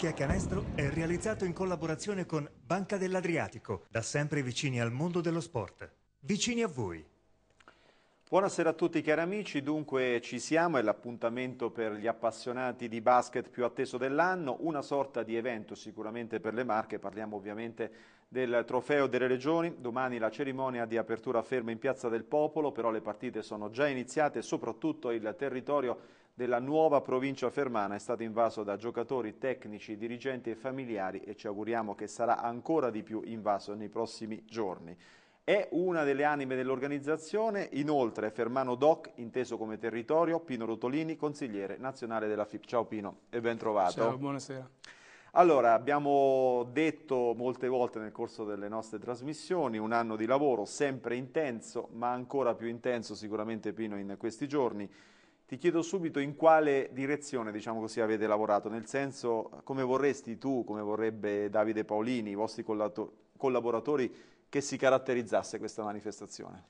Perché a Canestro è realizzato in collaborazione con Banca dell'Adriatico, da sempre vicini al mondo dello sport. Vicini a voi. Buonasera a tutti cari amici, dunque ci siamo, è l'appuntamento per gli appassionati di basket più atteso dell'anno, una sorta di evento sicuramente per le marche, parliamo ovviamente del trofeo delle regioni, domani la cerimonia di apertura ferma in Piazza del Popolo, però le partite sono già iniziate, soprattutto il territorio della nuova provincia fermana è stato invaso da giocatori, tecnici, dirigenti e familiari e ci auguriamo che sarà ancora di più invaso nei prossimi giorni. È una delle anime dell'organizzazione, inoltre Fermano Doc, inteso come territorio, Pino Rotolini, consigliere nazionale della FIP. Ciao Pino e ben trovato. Ciao, buonasera. Allora, abbiamo detto molte volte nel corso delle nostre trasmissioni, un anno di lavoro sempre intenso, ma ancora più intenso sicuramente Pino in questi giorni. Ti chiedo subito in quale direzione, diciamo così, avete lavorato, nel senso come vorresti tu, come vorrebbe Davide Paolini, i vostri collaboratori, che si caratterizzasse questa manifestazione?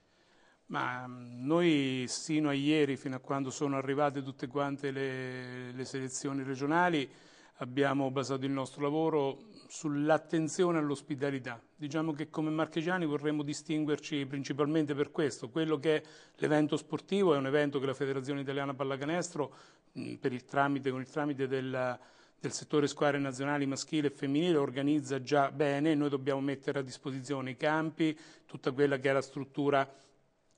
Ma mm, noi sino a ieri, fino a quando sono arrivate tutte quante le, le selezioni regionali, abbiamo basato il nostro lavoro sull'attenzione all'ospitalità. Diciamo che come marchegiani vorremmo distinguerci principalmente per questo, quello che è l'evento sportivo, è un evento che la Federazione Italiana Pallacanestro, mh, per il tramite, con il tramite del, del settore squadre nazionali maschile e femminile, organizza già bene, noi dobbiamo mettere a disposizione i campi, tutta quella che è la struttura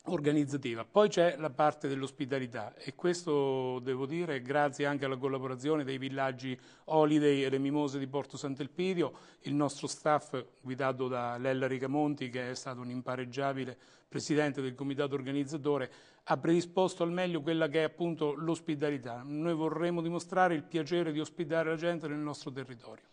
organizzativa. Poi c'è la parte dell'ospitalità e questo devo dire grazie anche alla collaborazione dei villaggi Holiday e le Mimose di Porto Sant'Elpidio, il nostro staff guidato da Lella Ricamonti che è stato un impareggiabile presidente del comitato organizzatore ha predisposto al meglio quella che è appunto l'ospitalità. Noi vorremmo dimostrare il piacere di ospitare la gente nel nostro territorio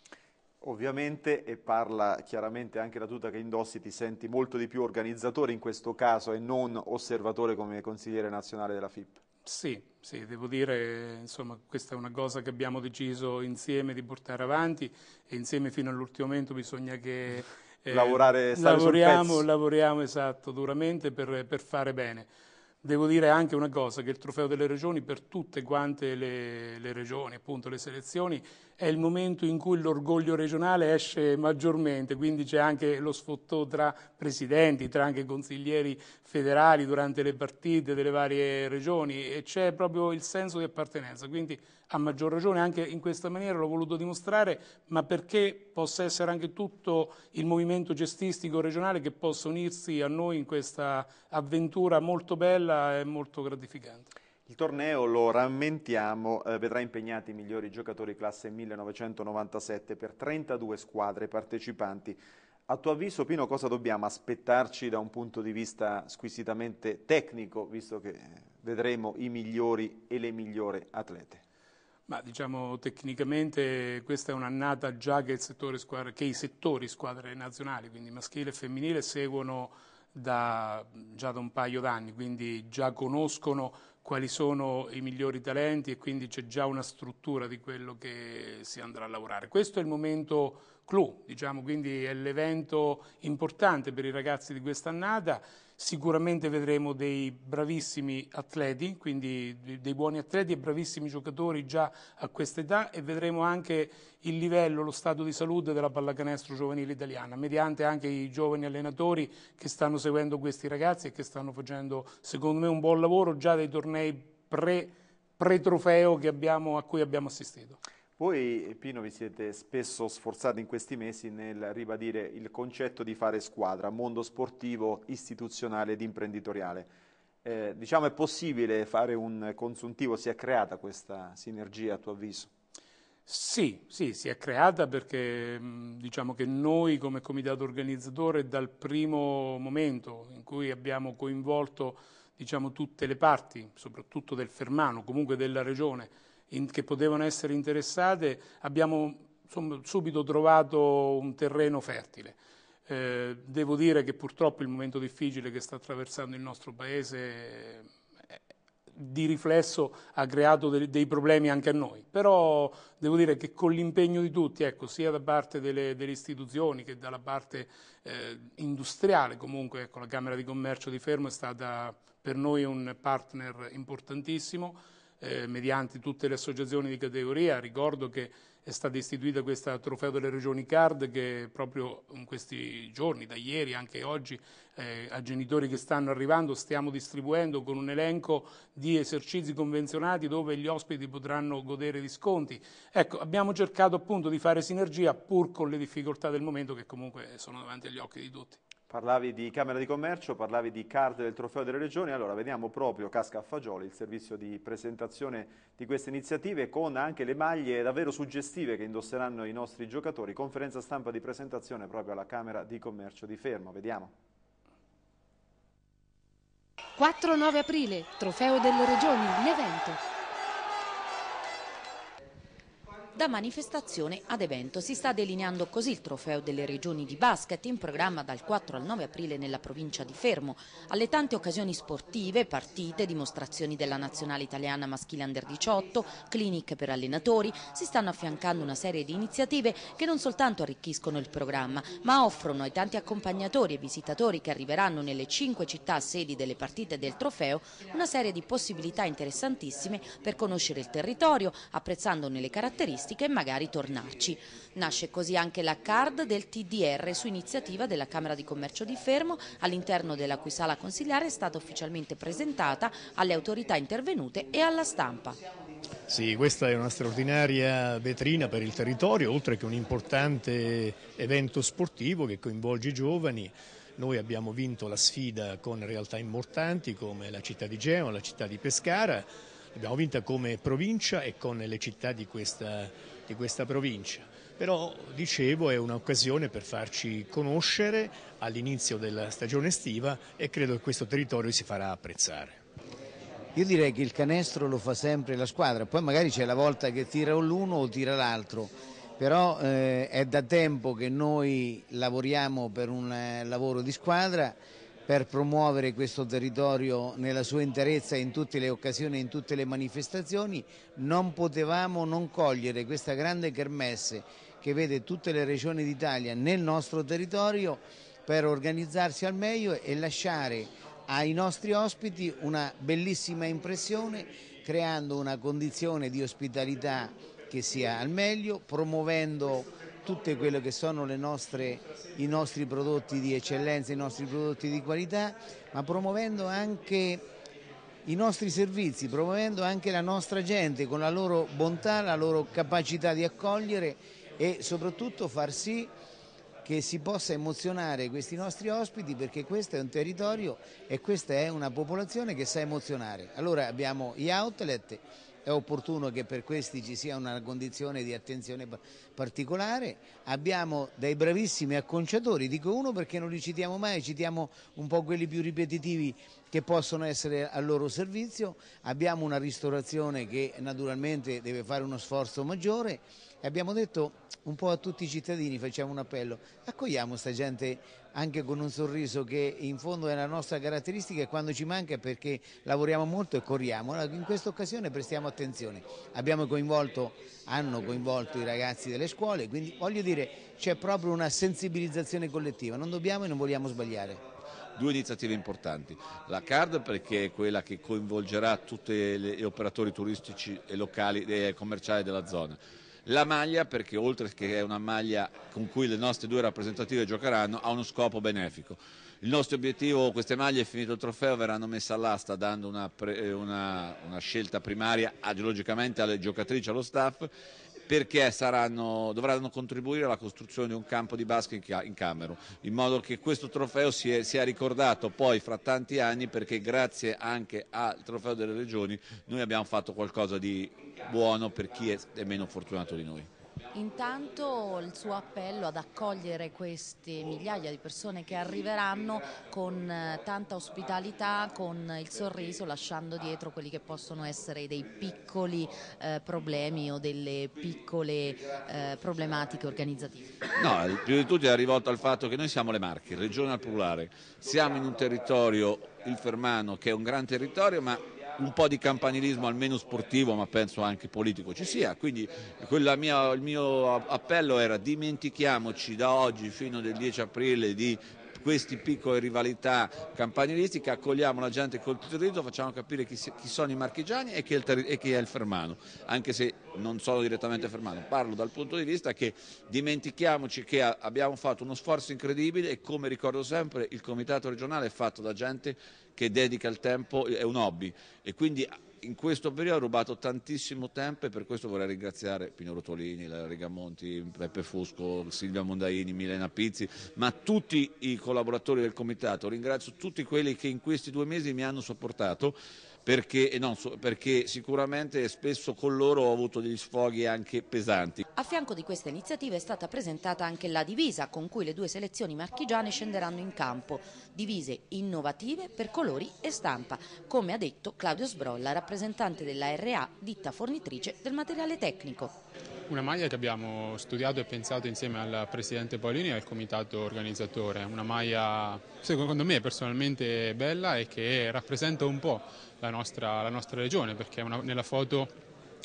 ovviamente, e parla chiaramente anche la tuta che indossi, ti senti molto di più organizzatore in questo caso e non osservatore come consigliere nazionale della FIP. Sì, sì, devo dire, insomma, questa è una cosa che abbiamo deciso insieme di portare avanti e insieme fino all'ultimo momento bisogna che... Eh, lavorare, lavoriamo, lavoriamo, esatto, duramente per, per fare bene. Devo dire anche una cosa, che il trofeo delle regioni per tutte quante le, le regioni, appunto le selezioni, è il momento in cui l'orgoglio regionale esce maggiormente, quindi c'è anche lo sfottò tra presidenti, tra anche consiglieri federali durante le partite delle varie regioni e c'è proprio il senso di appartenenza. Quindi a maggior ragione anche in questa maniera l'ho voluto dimostrare, ma perché possa essere anche tutto il movimento gestistico regionale che possa unirsi a noi in questa avventura molto bella e molto gratificante. Il torneo, lo rammentiamo, eh, vedrà impegnati i migliori giocatori classe 1997 per 32 squadre partecipanti. A tuo avviso, Pino, cosa dobbiamo aspettarci da un punto di vista squisitamente tecnico, visto che eh, vedremo i migliori e le migliori atlete? Ma diciamo tecnicamente questa è un'annata già che, squadra, che, i settori squadre nazionali, quindi maschile e femminile, seguono da, già da un paio d'anni, quindi già conoscono quali sono i migliori talenti e quindi c'è già una struttura di quello che si andrà a lavorare. Questo è il momento clou, diciamo, quindi è l'evento importante per i ragazzi di quest'annata Sicuramente vedremo dei bravissimi atleti, quindi dei buoni atleti e bravissimi giocatori già a questa età e vedremo anche il livello, lo stato di salute della pallacanestro giovanile italiana, mediante anche i giovani allenatori che stanno seguendo questi ragazzi e che stanno facendo, secondo me, un buon lavoro già dei tornei pre, pre trofeo abbiamo, a cui abbiamo assistito. Voi, Pino, vi siete spesso sforzati in questi mesi nel ribadire il concetto di fare squadra, mondo sportivo, istituzionale ed imprenditoriale. Eh, diciamo, è possibile fare un consuntivo? Si è creata questa sinergia, a tuo avviso? Sì, sì, si è creata perché mm, diciamo che noi come comitato organizzatore dal primo momento in cui abbiamo coinvolto diciamo, tutte le parti, soprattutto del Fermano, comunque della regione, in, che potevano essere interessate, abbiamo insomma, subito trovato un terreno fertile. Eh, devo dire che purtroppo il momento difficile che sta attraversando il nostro Paese eh, di riflesso ha creato dei, problemi anche a noi, però devo dire che con l'impegno di tutti, ecco, sia da parte delle, delle, istituzioni che dalla parte eh, industriale, comunque ecco, la Camera di Commercio di Fermo è stata per noi un partner importantissimo, eh, mediante tutte le associazioni di categoria. Ricordo che è stata istituita questa trofeo delle regioni card che proprio in questi giorni, da ieri anche oggi, eh, a genitori che stanno arrivando stiamo distribuendo con un elenco di esercizi convenzionati dove gli ospiti potranno godere di sconti. Ecco, abbiamo cercato appunto di fare sinergia pur con le difficoltà del momento che comunque sono davanti agli occhi di tutti. Parlavi di Camera di Commercio, parlavi di carte del Trofeo delle Regioni, allora vediamo proprio Casca a Fagioli, il servizio di presentazione di queste iniziative con anche le maglie davvero suggestive che indosseranno i nostri giocatori, conferenza stampa di presentazione proprio alla Camera di Commercio di Fermo, vediamo. 4-9 aprile, Trofeo delle Regioni, l'evento da manifestazione ad evento. Si sta delineando così il trofeo delle regioni di basket in programma dal 4 al 9 aprile nella provincia di Fermo. Alle tante occasioni sportive, partite, dimostrazioni della nazionale italiana maschile under 18, clinic per allenatori, si stanno affiancando una serie di iniziative che non soltanto arricchiscono il programma, ma offrono ai tanti accompagnatori e visitatori che arriveranno nelle cinque città sedi delle partite del trofeo una serie di possibilità interessantissime per conoscere il territorio, apprezzandone le caratteristiche plastica e magari tornarci. Nasce così anche la card del TDR su iniziativa della Camera di Commercio di Fermo, all'interno della cui sala consigliare è stata ufficialmente presentata alle autorità intervenute e alla stampa. Sì, questa è una straordinaria vetrina per il territorio, oltre che un importante evento sportivo che coinvolge i giovani. Noi abbiamo vinto la sfida con realtà importanti come la città di Geo, la città di Pescara, abbiamo vinta come provincia e con le città di questa, di questa provincia. Però, dicevo, è un'occasione per farci conoscere all'inizio della stagione estiva e credo che questo territorio si farà apprezzare. Io direi che il canestro lo fa sempre la squadra, poi magari c'è la volta che tira l'uno o tira l'altro, però eh, è da tempo che noi lavoriamo per un eh, lavoro di squadra per promuovere questo territorio nella sua interezza in tutte le occasioni, in tutte le manifestazioni, non potevamo non cogliere questa grande kermesse che vede tutte le regioni d'Italia nel nostro territorio per organizzarsi al meglio e lasciare ai nostri ospiti una bellissima impressione creando una condizione di ospitalità che sia al meglio, promuovendo tutti quelli che sono nostre, i nostri prodotti di eccellenza, i nostri prodotti di qualità, ma promuovendo anche i nostri servizi, promuovendo anche la nostra gente con la loro bontà, la loro capacità di accogliere e soprattutto far sì che si possa emozionare questi nostri ospiti perché questo è un territorio e questa è una popolazione che sa emozionare. Allora abbiamo gli outlet è opportuno che per questi ci sia una condizione di attenzione particolare. Abbiamo dei bravissimi acconciatori, dico uno perché non li citiamo mai, citiamo un po' quelli più ripetitivi che possono essere al loro servizio, abbiamo una ristorazione che naturalmente deve fare uno sforzo maggiore e abbiamo detto un po' a tutti i cittadini, facciamo un appello, accogliamo questa gente anche con un sorriso che in fondo è la nostra caratteristica e quando ci manca è perché lavoriamo molto e corriamo. in questa occasione prestiamo attenzione. Abbiamo coinvolto, hanno coinvolto i ragazzi delle scuole, quindi voglio dire c'è proprio una sensibilizzazione collettiva, non dobbiamo e non vogliamo sbagliare due iniziative importanti. La CARD perché è quella che coinvolgerà tutti gli operatori turistici e locali e commerciali della zona. La maglia, perché oltre che è una maglia con cui le nostre due rappresentative giocheranno, ha uno scopo benefico. Il nostro obiettivo, queste maglie, finito il trofeo, verranno messe all'asta dando una, eh, una, una scelta primaria logicamente alle giocatrici, allo staff perché saranno, dovranno contribuire alla costruzione di un campo di basket in Camerun, in modo che questo trofeo sia, sia ricordato poi fra tanti anni perché grazie anche al trofeo delle regioni noi abbiamo fatto qualcosa di buono per chi è, è meno fortunato di noi. Intanto il suo appello ad accogliere queste migliaia di persone che arriveranno con eh, tanta ospitalità, con il sorriso, lasciando dietro quelli che possono essere dei piccoli eh, problemi o delle piccole eh, problematiche organizzative. No, più di tutto è rivolto al fatto che noi siamo le Marche, regione al plurale, siamo in un territorio, il Fermano, che è un gran territorio ma un po' di campanilismo almeno sportivo ma penso anche politico ci sia, quindi mia, il mio appello era dimentichiamoci da oggi fino al 10 aprile di queste piccole rivalità campanilistiche, accogliamo la gente col titolito, facciamo capire chi, si, chi, sono i marchigiani e chi, è il, e chi è il fermano, anche se non sono direttamente fermano, parlo dal punto di vista che dimentichiamoci che a, abbiamo fatto uno sforzo incredibile e come ricordo sempre il comitato regionale è fatto da gente che dedica il tempo, è un hobby e quindi in questo periodo ha rubato tantissimo tempo e per questo vorrei ringraziare Pino Rotolini, Regamonti, Peppe Fusco, Silvia Mondaini, Milena Pizzi, ma tutti i collaboratori del comitato, ringrazio tutti quelli che in questi due mesi mi hanno sopportato perché, eh, non, perché, sicuramente spesso con loro ho avuto degli sfoghi anche pesanti. A fianco di questa iniziativa è stata presentata anche la divisa con cui le due selezioni marchigiane scenderanno in campo, divise innovative per colori e stampa, come ha detto Claudio Sbrolla, rappresentante della RA, ditta fornitrice del materiale tecnico. Una maglia che abbiamo studiato e pensato insieme al Presidente Paolini e al Comitato Organizzatore, una maglia secondo me personalmente bella e che rappresenta un po' la nostra, la nostra regione perché una, nella foto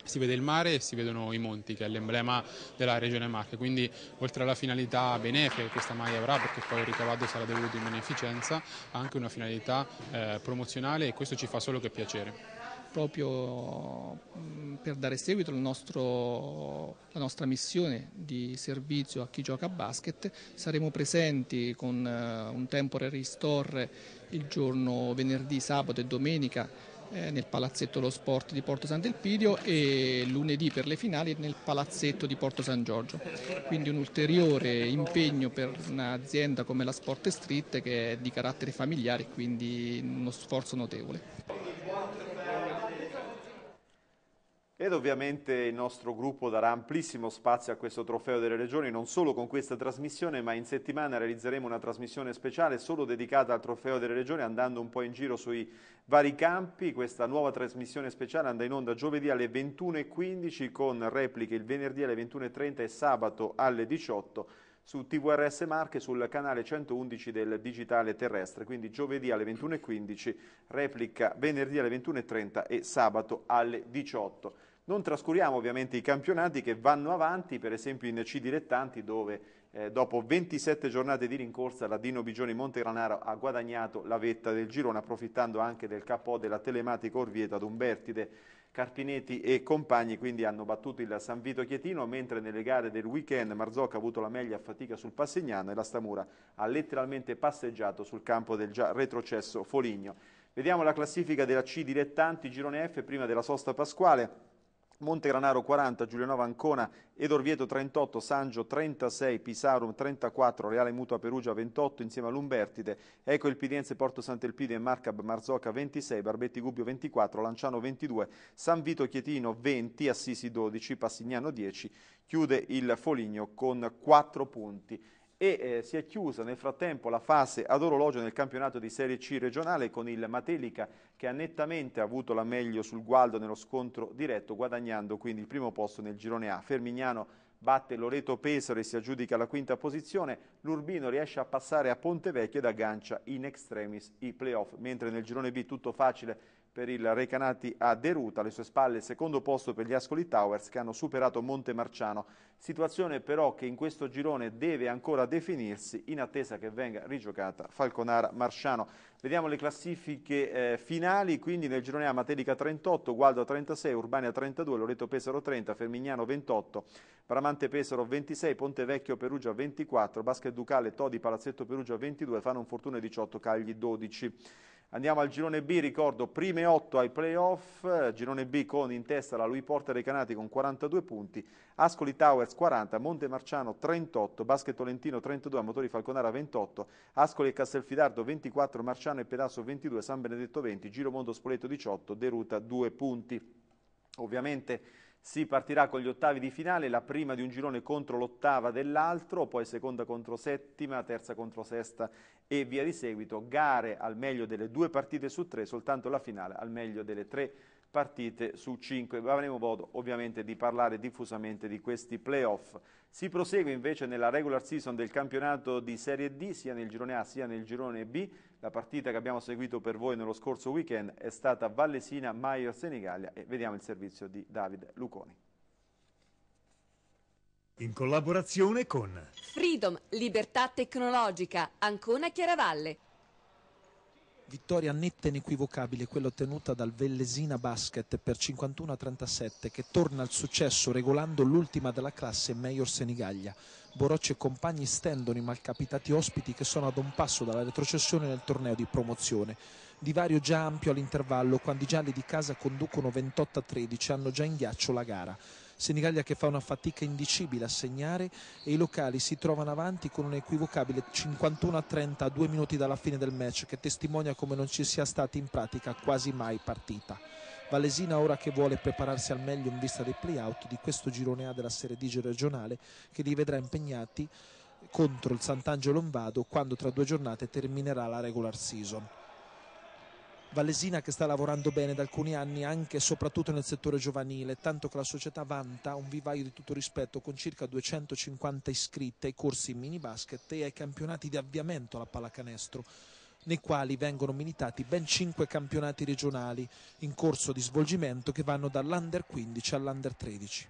si vede il mare e si vedono i monti che è l'emblema della regione Marche quindi oltre alla finalità benefica che questa maglia avrà perché poi il ricavato sarà dovuto in beneficenza ha anche una finalità eh, promozionale e questo ci fa solo che piacere proprio mm, per dare seguito nostro, alla nostra missione di servizio a chi gioca a basket. Saremo presenti con eh, un temporary store il giorno venerdì, sabato e domenica eh, nel palazzetto dello sport di Porto San Delpidio e lunedì per le finali nel palazzetto di Porto San Giorgio. Quindi un ulteriore impegno per un'azienda come la Sport Street che è di carattere familiare e quindi uno sforzo notevole. Ed ovviamente il nostro gruppo darà amplissimo spazio a questo trofeo delle regioni, non solo con questa trasmissione, ma in settimana realizzeremo una trasmissione speciale solo dedicata al trofeo delle regioni, andando un po' in giro sui vari campi. Questa nuova trasmissione speciale andrà in onda giovedì alle 21.15 con repliche il venerdì alle 21.30 e sabato alle 18 su TVRS Marche sul canale 111 del digitale terrestre, quindi giovedì alle 21.15, replica venerdì alle 21.30 e sabato alle 18.00. Non trascuriamo ovviamente i campionati che vanno avanti, per esempio in C dilettanti dove eh, dopo 27 giornate di rincorsa la Dino Bigioni Montegranaro ha guadagnato la vetta del girone approfittando anche del capo della telematica Orvieto ad Umbertide. Carpinetti e compagni quindi hanno battuto il San Vito Chietino, mentre nelle gare del weekend Marzocca ha avuto la meglio a fatica sul Passegnano e la Stamura ha letteralmente passeggiato sul campo del già retrocesso Foligno. Vediamo la classifica della C dilettanti girone F prima della sosta pasquale. Montegranaro 40, Giulianova Ancona Edorvieto Orvieto 38, Sangio 36, Pisarum 34, Reale Mutua Perugia 28 insieme all'Umbertide, Eco il Pidiense Porto Sant'Elpide e Marcab Marzocca 26, Barbetti Gubbio 24, Lanciano 22, San Vito Chietino 20, Assisi 12, Passignano 10, chiude il Foligno con 4 punti e eh, si è chiusa nel frattempo la fase ad orologio nel campionato di Serie C regionale con il Matelica che ha nettamente avuto la meglio sul Gualdo nello scontro diretto guadagnando quindi il primo posto nel girone A. Fermignano batte Loreto Pesaro e si aggiudica la quinta posizione, l'Urbino riesce a passare a Ponte Vecchio ed aggancia in extremis i playoff, mentre nel girone B tutto facile per il Recanati a Deruta, alle sue spalle il secondo posto per gli Ascoli Towers che hanno superato Monte Marciano. situazione però che in questo girone deve ancora definirsi in attesa che venga rigiocata Falconara-Marciano. Vediamo le classifiche eh, finali, quindi nel girone A Matelica 38, Gualdo 36, Urbania 32, Loreto Pesaro 30, Fermignano 28, Bramante Pesaro 26, Ponte Vecchio Perugia 24, Basket Ducale, Todi Palazzetto Perugia 22, Fanon Fortuna 18, Cagli 12. Andiamo al girone B, ricordo, prime 8 ai playoff, eh, girone B con in testa la Lui Porta dei Canati con 42 punti, Ascoli Towers 40, Monte Marciano 38, Basket Tolentino 32, Motori Falconara 28, Ascoli e Castelfidardo 24, Marciano e Pedasso 22, San Benedetto 20, Giro Mondo Spoleto 18, Deruta 2 punti. Ovviamente si partirà con gli ottavi di finale, la prima di un girone contro l'ottava dell'altro, poi seconda contro settima, terza contro sesta e via di seguito. Gare al meglio delle due partite su tre, soltanto la finale al meglio delle tre partite su cinque. Avremo modo ovviamente di parlare diffusamente di questi playoff. Si prosegue invece nella regular season del campionato di Serie D, sia nel girone A sia nel girone B. La partita che abbiamo seguito per voi nello scorso weekend è stata Vallesina Maior Senigallia e vediamo il servizio di David Luconi. In collaborazione con Freedom, Libertà Tecnologica, Ancona Chiaravalle. Vittoria netta e inequivocabile, quella ottenuta dal Vellesina Basket per 51-37, che torna al successo regolando l'ultima della classe Meior Senigaglia. Borocci e compagni stendono i malcapitati ospiti che sono ad un passo dalla retrocessione nel torneo di promozione. Divario già ampio all'intervallo, quando i gialli di casa conducono 28-13 hanno già in ghiaccio la gara. Senigallia che fa una fatica indicibile a segnare e i locali si trovano avanti con un equivocabile 51 a 30 a due minuti dalla fine del match che testimonia come non ci sia stata in pratica quasi mai partita. Valesina ora che vuole prepararsi al meglio in vista dei play-out di questo girone A della Serie D regionale che li vedrà impegnati contro il Sant'Angelo Lombado quando tra due giornate terminerà la regular season. Valesina che sta lavorando bene da alcuni anni anche e soprattutto nel settore giovanile, tanto che la società vanta un vivaio di tutto rispetto con circa 250 iscritte ai corsi in mini basket e ai campionati di avviamento alla pallacanestro nei quali vengono militati ben 5 campionati regionali in corso di svolgimento che vanno dall'Under 15 all'Under 13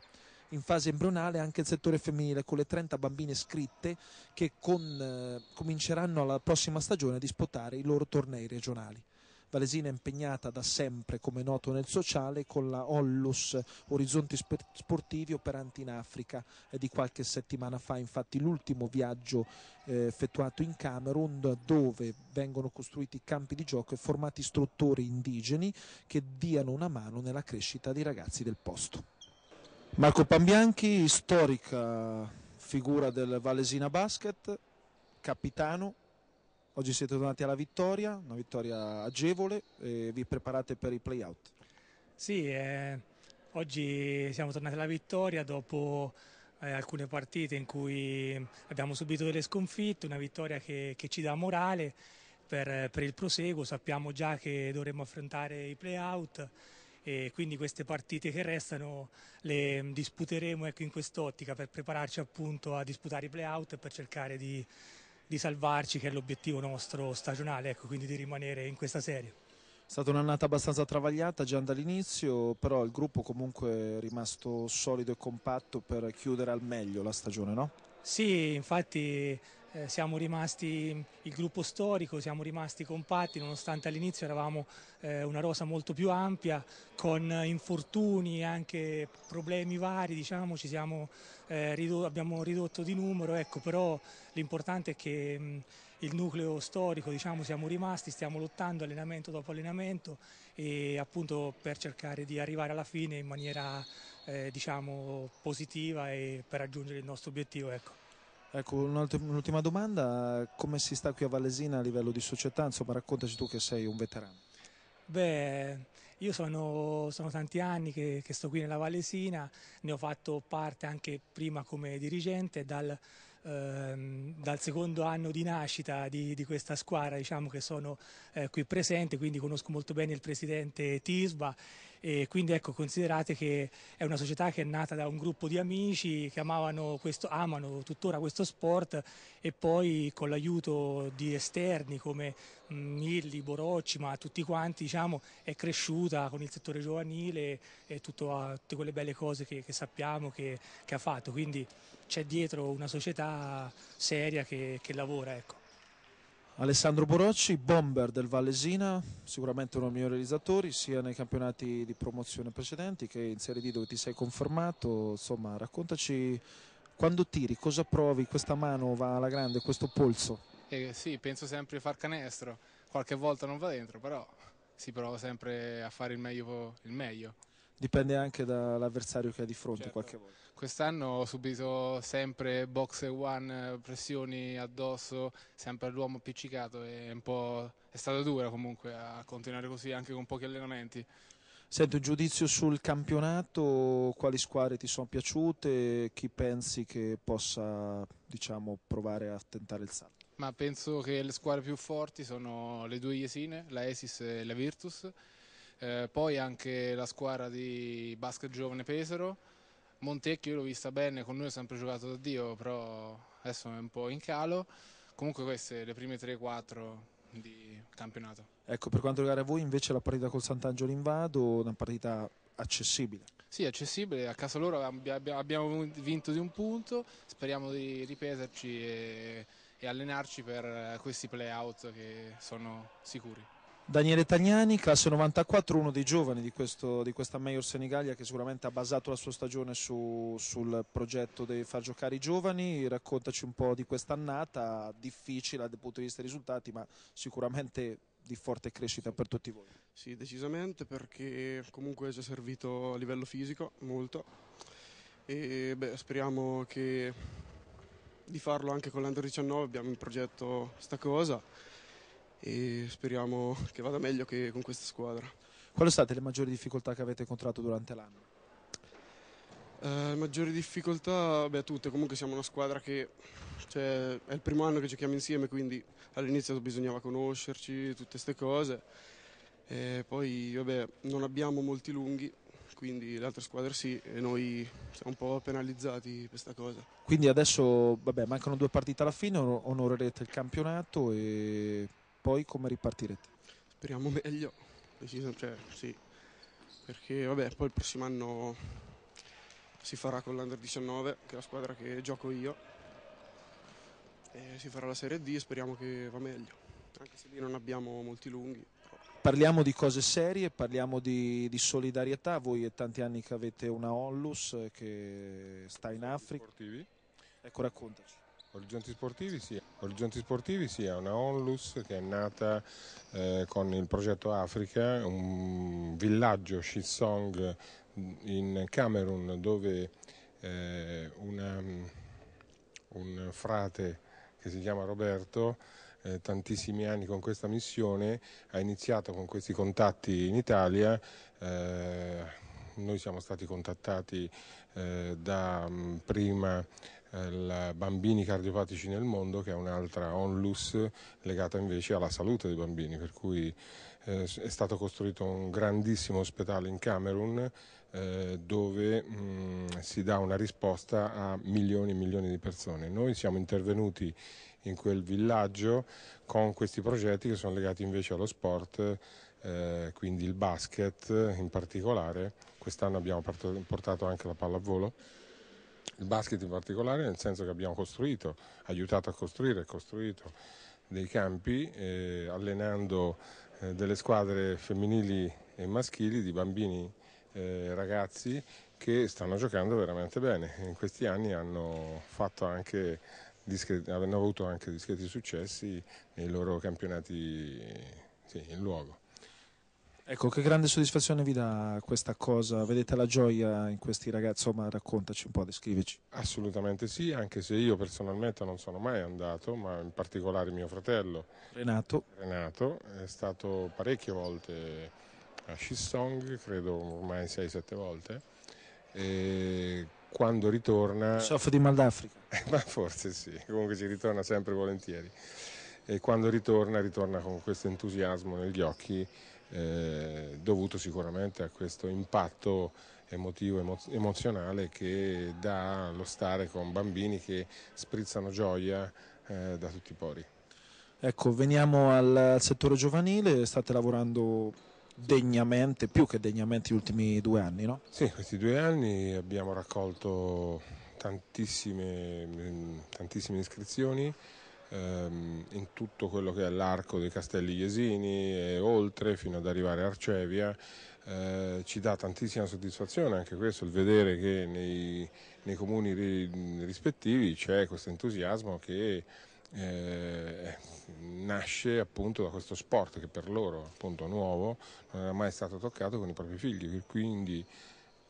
in fase embrionale anche il settore femminile con le 30 bambine iscritte che con, eh, cominceranno la prossima stagione a disputare i loro tornei regionali. Valesina è impegnata da sempre, come noto nel sociale, con la Ollus Orizzonti Sportivi operanti in Africa. È di qualche settimana fa infatti l'ultimo viaggio eh, effettuato in Camerun dove vengono costruiti campi di gioco e formati istruttori indigeni che diano una mano nella crescita dei ragazzi del posto. Marco Pambianchi, storica figura del Valesina Basket, capitano, Oggi siete tornati alla vittoria, una vittoria agevole e vi preparate per i playout. Sì, eh, oggi siamo tornati alla vittoria dopo eh, alcune partite in cui abbiamo subito delle sconfitte, una vittoria che, che ci dà morale per, per, il proseguo, sappiamo già che dovremo affrontare i playout e quindi queste partite che restano le mm, disputeremo ecco, in quest'ottica per prepararci appunto a disputare i playout e per cercare di di salvarci, che è l'obiettivo nostro stagionale, ecco, quindi di rimanere in questa serie. È stata un'annata abbastanza travagliata già dall'inizio, però il gruppo comunque è rimasto solido e compatto per chiudere al meglio la stagione, no? Sì, infatti eh, siamo rimasti il gruppo storico, siamo rimasti compatti nonostante all'inizio eravamo eh, una rosa molto più ampia, con infortuni e anche problemi vari, diciamo, siamo, eh, ridotto, abbiamo ridotto di numero, ecco, però l'importante è che mh, il nucleo storico diciamo, siamo rimasti, stiamo lottando allenamento dopo allenamento e appunto per cercare di arrivare alla fine in maniera eh, diciamo, positiva e per raggiungere il nostro obiettivo. Ecco. Ecco, un'ultima domanda, come si sta qui a Valesina a livello di società? Insomma, raccontaci tu che sei un veterano. Beh, io sono, sono tanti anni che, che, sto qui nella Valesina, ne ho fatto parte anche prima come dirigente, dal, ehm, dal secondo anno di nascita di, di questa squadra diciamo, che sono eh, qui presente, quindi conosco molto bene il presidente Tisba e quindi ecco considerate che è una società che è nata da un gruppo di amici che amavano questo, amano tuttora questo sport e poi con l'aiuto di esterni come Milli, mm, Borocci, ma tutti quanti diciamo, è cresciuta con il settore giovanile e tutto, ah, tutte quelle belle cose che, che sappiamo che, che, ha fatto. Quindi c'è dietro una società seria che, che lavora. Ecco. Alessandro Borocci, bomber del Vallesina, sicuramente uno dei migliori realizzatori sia nei campionati di promozione precedenti che in Serie D dove ti sei confermato, insomma raccontaci quando tiri, cosa provi, questa mano va alla grande, questo polso? Eh, sì, penso sempre a far canestro, qualche volta non va dentro però si prova sempre a fare il meglio. Il meglio dipende anche dall'avversario che ha di fronte certo. qualche volta. Quest'anno ho subito sempre box one, eh, pressioni addosso, sempre l'uomo appiccicato e un po' è stata dura comunque a continuare così anche con pochi allenamenti. Senti, un giudizio sul campionato, quali squadre ti sono piaciute, chi pensi che possa diciamo, provare a tentare il salto? Ma penso che le squadre più forti sono le due Iesine, la Esis e la Virtus eh, poi anche la squadra di basket giovane Pesaro, Montecchio l'ho vista bene, con noi ho sempre giocato da Dio, però adesso è un po' in calo, comunque queste le prime 3-4 di campionato. Ecco, per quanto riguarda voi invece la partita col Sant'Angelo in Vado, una partita accessibile. Sì, accessibile, a casa loro abbiamo vinto di un punto, speriamo di ripeterci e, e allenarci per questi play-out che sono sicuri. Daniele Tagnani, classe 94, uno dei giovani di, questo, di questa Major Senigallia che sicuramente ha basato la sua stagione su, sul progetto di far giocare i giovani, raccontaci un po' di quest'annata, difficile dal punto di vista dei risultati ma sicuramente di forte crescita per tutti voi. Sì, decisamente perché comunque ci è servito a livello fisico molto e beh, speriamo che di farlo anche con l'Under 19, abbiamo in progetto sta cosa e speriamo che vada meglio che con questa squadra. Quali sono state le maggiori difficoltà che avete incontrato durante l'anno? Eh, maggiori difficoltà, beh tutte, comunque siamo una squadra che cioè, è il primo anno che giochiamo insieme, quindi all'inizio bisognava conoscerci, tutte queste cose. E poi vabbè, non abbiamo molti lunghi, quindi le altre squadre sì, e noi siamo un po' penalizzati per questa cosa. Quindi adesso vabbè, mancano due partite alla fine, onorerete il campionato e poi come ripartirete? Speriamo meglio, cioè, sì, perché vabbè, poi il prossimo anno si farà con l'Under 19, che è la squadra che gioco io, e si farà la Serie D e speriamo che va meglio, anche se lì non abbiamo molti lunghi. Però. Parliamo di cose serie, parliamo di, di, solidarietà, voi è tanti anni che avete una Ollus eh, che sta in Africa. Sportivi. Ecco, raccontaci. Orizzonti Sportivi sì, Orizzonti Sportivi sì, è una onlus che è nata eh, con il progetto Africa, un villaggio Shitsong in Camerun dove eh, una, un frate che si chiama Roberto eh, tantissimi anni con questa missione, ha iniziato con questi contatti in Italia, eh, noi siamo stati contattati eh, da mm, prima eh, bambini cardiopatici nel mondo, che è un'altra onlus legata invece alla salute dei bambini, per cui eh, è stato costruito un grandissimo ospedale in Camerun eh, dove mh, mm, si dà una risposta a milioni e milioni di persone. Noi siamo intervenuti in quel villaggio con questi progetti che sono legati invece allo sport, eh, quindi il basket in particolare, quest'anno abbiamo portato anche la pallavolo il basket in particolare, nel senso che abbiamo costruito, aiutato a costruire, costruito dei campi, eh, allenando eh, delle squadre femminili e maschili di bambini eh, ragazzi che stanno giocando veramente bene. In questi anni hanno, anche discreti, hanno avuto anche discreti successi nei loro campionati sì, in luogo. Ecco, che grande soddisfazione vi dà questa cosa? Vedete la gioia in questi ragazzi? Insomma, raccontaci un po', descriveci. Assolutamente sì, anche se io personalmente non sono mai andato, ma in particolare mio fratello Renato, Renato è stato parecchie volte a Shissong, credo ormai 6-7 volte, e quando ritorna... Soffre di mal d'Africa. Eh, ma forse sì, comunque ci ritorna sempre volentieri. E quando ritorna, ritorna con questo entusiasmo negli occhi eh, dovuto sicuramente a questo impatto emotivo, emo emozionale che dà lo stare con bambini che sprizzano gioia eh, da tutti i pori. Ecco, veniamo al, settore giovanile, state lavorando degnamente, più che degnamente gli ultimi due anni, no? Sì, questi due anni abbiamo raccolto tantissime, mm, tantissime iscrizioni, ehm, in tutto quello che è l'arco dei Castelli Jesini e oltre fino ad arrivare a Arcevia. Eh, ci dà tantissima soddisfazione anche questo, il vedere che nei, nei comuni ri, rispettivi c'è questo entusiasmo che eh, nasce appunto da questo sport che per loro appunto nuovo non era mai stato toccato con i propri figli, quindi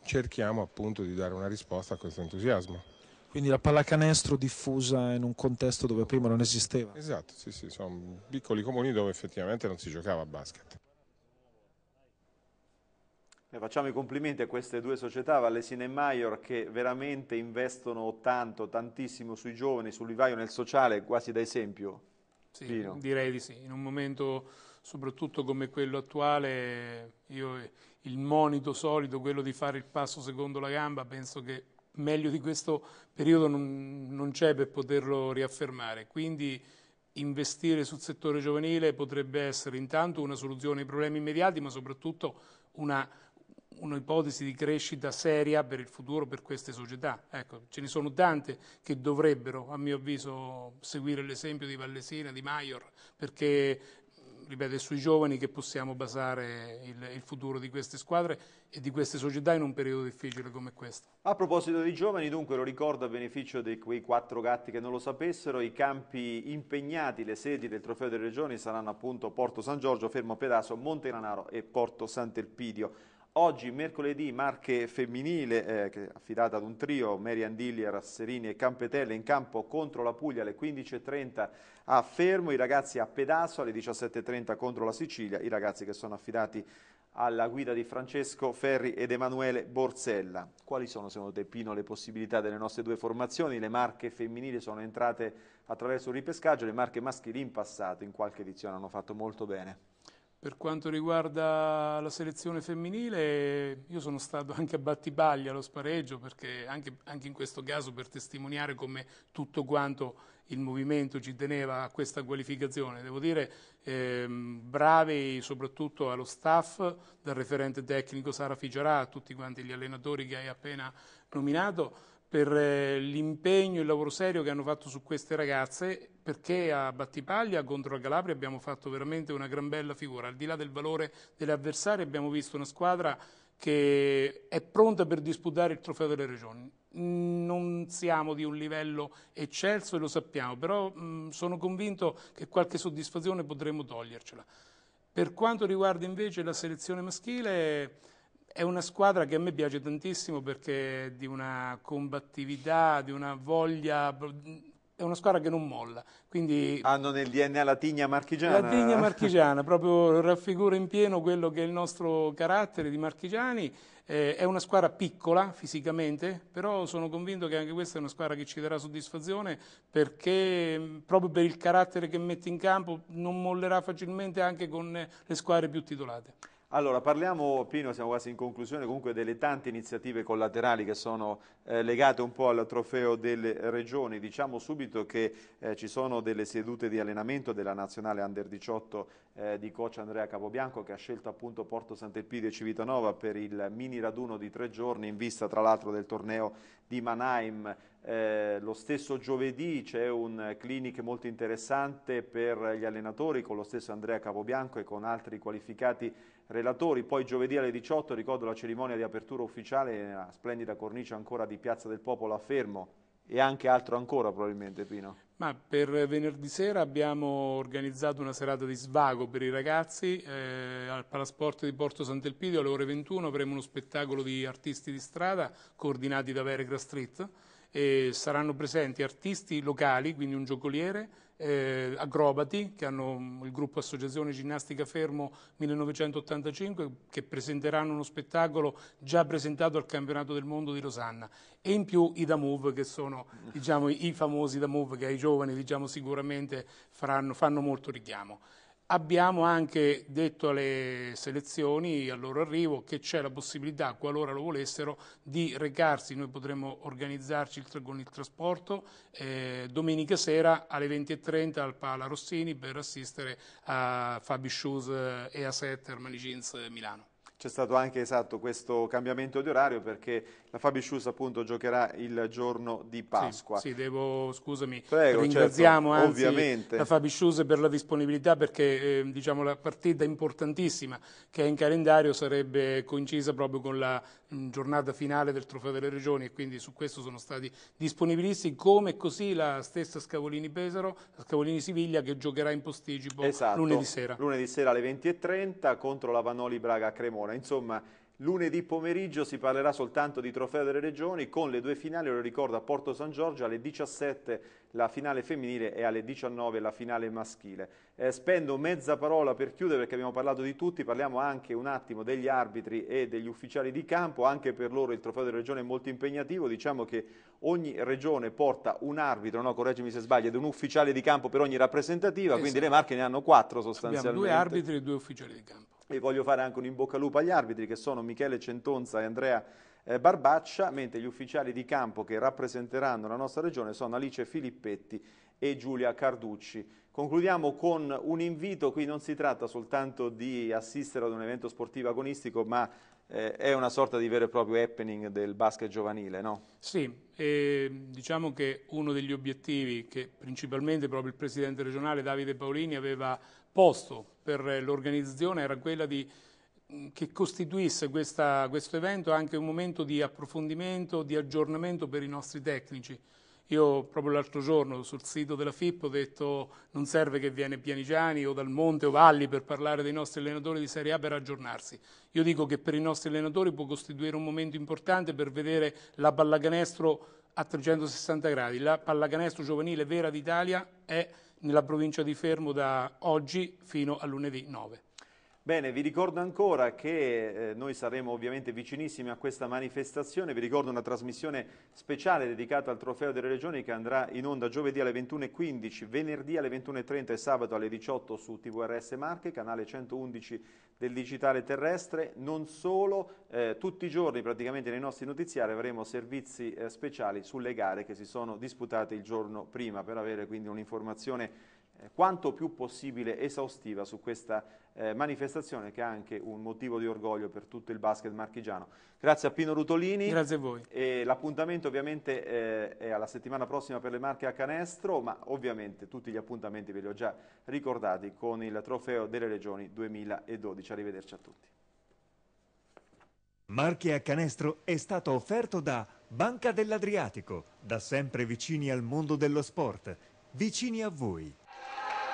cerchiamo appunto di dare una risposta a questo entusiasmo. Quindi la pallacanestro diffusa in un contesto dove prima non esisteva. Esatto, sì, sì, sono piccoli comuni dove effettivamente non si giocava a basket. E eh, facciamo i complimenti a queste due società, Vallesina e Maior, che veramente investono tanto, tantissimo sui giovani, sul vivaio, nel sociale, quasi da esempio. Sì, Pino. direi di sì. In un momento, soprattutto come quello attuale, io, il monito solito, quello di fare il passo secondo la gamba, penso che meglio di questo periodo non, non c'è per poterlo riaffermare. Quindi investire sul settore giovanile potrebbe essere intanto una soluzione ai problemi immediati, ma soprattutto una, un'ipotesi di crescita seria per il futuro per queste società. Ecco, ce ne sono tante che dovrebbero, a mio avviso, seguire l'esempio di Vallesina, di Maior, perché ripeto, è sui giovani che possiamo basare il, il, futuro di queste squadre e di queste società in un periodo difficile come questo. A proposito dei giovani, dunque, lo ricordo a beneficio di quei quattro gatti che non lo sapessero, i campi impegnati, le sedi del Trofeo delle Regioni saranno appunto Porto San Giorgio, Fermo Pedaso, Monte Montenanaro e Porto Sant'Elpidio. Oggi, mercoledì, Marche femminile, eh, affidata ad un trio, Mary Andilli, Rasserini e Campetelle, in campo contro la Puglia alle 15.30 a Fermo, i ragazzi a Pedasso alle 17.30 contro la Sicilia, i ragazzi che sono affidati alla guida di Francesco Ferri ed Emanuele Borsella. Quali sono secondo te Pino le possibilità delle nostre due formazioni? Le marche femminili sono entrate attraverso un ripescaggio, le marche maschili in passato in qualche edizione hanno fatto molto bene. Per quanto riguarda la selezione femminile, io sono stato anche a Battibaglia allo spareggio, perché anche, anche, in questo caso per testimoniare come tutto quanto il movimento ci teneva a questa qualificazione. Devo dire ehm, bravi soprattutto allo staff, dal referente tecnico Sara Figiarà, a tutti quanti gli allenatori che hai appena nominato per eh, l'impegno e il lavoro serio che hanno fatto su queste ragazze, perché a Battipaglia contro la Calabria abbiamo fatto veramente una gran bella figura. Al di là del valore delle avversarie abbiamo visto una squadra che è pronta per disputare il trofeo delle regioni. Non siamo di un livello eccelso e lo sappiamo, però mh, mm, sono convinto che qualche soddisfazione potremo togliercela. Per quanto riguarda invece la selezione maschile è una squadra che a me piace tantissimo perché è di una combattività, di una voglia è una squadra che non molla. Quindi, Hanno nel DNA la tigna marchigiana. La tigna marchigiana, proprio raffigura in pieno quello che è il nostro carattere di marchigiani. Eh, è una squadra piccola fisicamente, però sono convinto che anche questa è una squadra che ci darà soddisfazione perché mm, proprio per il carattere che mette in campo non mollerà facilmente anche con le squadre più titolate. Allora, parliamo, Pino, siamo quasi in conclusione, comunque delle tante iniziative collaterali che sono eh, legate un po' al trofeo delle regioni. Diciamo subito che eh, ci sono delle sedute di allenamento della nazionale Under 18 eh, di coach Andrea Capobianco che ha scelto appunto Porto Sant'Elpidio e Civitanova per il mini raduno di tre giorni in vista tra l'altro del torneo di Mannheim. Eh, lo stesso giovedì c'è un clinic molto interessante per gli allenatori con lo stesso Andrea Capobianco e con altri qualificati relatori, poi giovedì alle 18 ricordo la cerimonia di apertura ufficiale, nella eh, splendida cornice ancora di Piazza del Popolo a Fermo e anche altro ancora probabilmente Pino. Ma per venerdì sera abbiamo organizzato una serata di svago per i ragazzi eh, al Palasport di Porto Sant'Elpidio alle ore 21 avremo uno spettacolo di artisti di strada coordinati da Veregra Street e saranno presenti artisti locali, quindi un giocoliere eh, acrobati che hanno mm, il gruppo Associazione Ginnastica Fermo 1985 che presenteranno uno spettacolo già presentato al campionato del mondo di Rosanna. e in più i Da Move che sono diciamo, i famosi Da Move che ai giovani diciamo, sicuramente faranno, fanno molto richiamo. Abbiamo anche detto alle selezioni al loro arrivo che c'è la possibilità, qualora lo volessero, di recarsi, noi potremmo organizzarci il, con il trasporto eh, domenica sera alle 20.30 al Pala Rossini per assistere a Fabi Shoes e a Set Armani Jeans Milano. C'è stato anche esatto questo cambiamento di orario perché la Fabi Schuss appunto giocherà il giorno di Pasqua. Sì, sì devo, scusami, Prego, certo, ringraziamo certo, anzi ovviamente. la Fabi Schuss per la disponibilità perché eh, diciamo, la partita importantissima che è in calendario sarebbe coincisa proprio con la mh, giornata finale del Trofeo delle Regioni e quindi su questo sono stati disponibilissimi come così la stessa Scavolini Pesaro, Scavolini Siviglia che giocherà in posticipo esatto, lunedì sera. Lunedì sera alle 20.30 contro la Vanoli Braga Cremona. Insomma, Lunedì pomeriggio si parlerà soltanto di trofeo delle regioni con le due finali, lo ricordo a Porto San Giorgio alle 17 la finale femminile e alle 19 la finale maschile. Eh, spendo mezza parola per chiudere perché abbiamo parlato di tutti, parliamo anche un attimo degli arbitri e degli ufficiali di campo, anche per loro il trofeo delle regioni è molto impegnativo, diciamo che ogni regione porta un arbitro, no, correggimi se sbaglio, ed un ufficiale di campo per ogni rappresentativa, esatto. quindi le Marche ne hanno quattro sostanzialmente. Abbiamo due arbitri e due ufficiali di campo e voglio fare anche un in bocca al lupo agli arbitri che sono Michele Centonza e Andrea eh, Barbaccia, mentre gli ufficiali di campo che rappresenteranno la nostra regione sono Alice Filippetti e Giulia Carducci. Concludiamo con un invito, qui non si tratta soltanto di assistere ad un evento sportivo agonistico, ma eh, è una sorta di vero e proprio happening del basket giovanile, no? Sì, eh, diciamo che uno degli obiettivi che principalmente proprio il presidente regionale Davide Paolini aveva posto per l'organizzazione era quella di, mm, che costituisse questa, questo evento anche un momento di approfondimento, di aggiornamento per i nostri tecnici. Io proprio l'altro giorno sul sito della FIP ho detto non serve che viene Pianigiani o dal Monte o Valli per parlare dei nostri allenatori di Serie A per aggiornarsi. Io dico che per i nostri allenatori può costituire un momento importante per vedere la pallacanestro a 360 gradi. La pallacanestro giovanile vera d'Italia è nella provincia di Fermo da oggi fino a lunedì 9. Bene, vi ricordo ancora che eh, noi saremo ovviamente vicinissimi a questa manifestazione, vi ricordo una trasmissione speciale dedicata al Trofeo delle Regioni che andrà in onda giovedì alle 21.15, venerdì alle 21.30 e sabato alle 18 su TVRS Marche, canale 111 del digitale terrestre, non solo, eh, tutti i giorni praticamente nei nostri notiziari avremo servizi eh, speciali sulle gare che si sono disputate il giorno prima per avere quindi un'informazione eh, quanto più possibile esaustiva su questa eh, manifestazione che è anche un motivo di orgoglio per tutto il basket marchigiano. Grazie a Pino Rutolini. Grazie a voi. l'appuntamento ovviamente eh, è alla settimana prossima per le Marche a Canestro, ma ovviamente tutti gli appuntamenti ve li ho già ricordati con il Trofeo delle Regioni 2012. Arrivederci a tutti. Marche a Canestro è stato offerto da Banca dell'Adriatico, da sempre vicini al mondo dello sport, vicini a voi.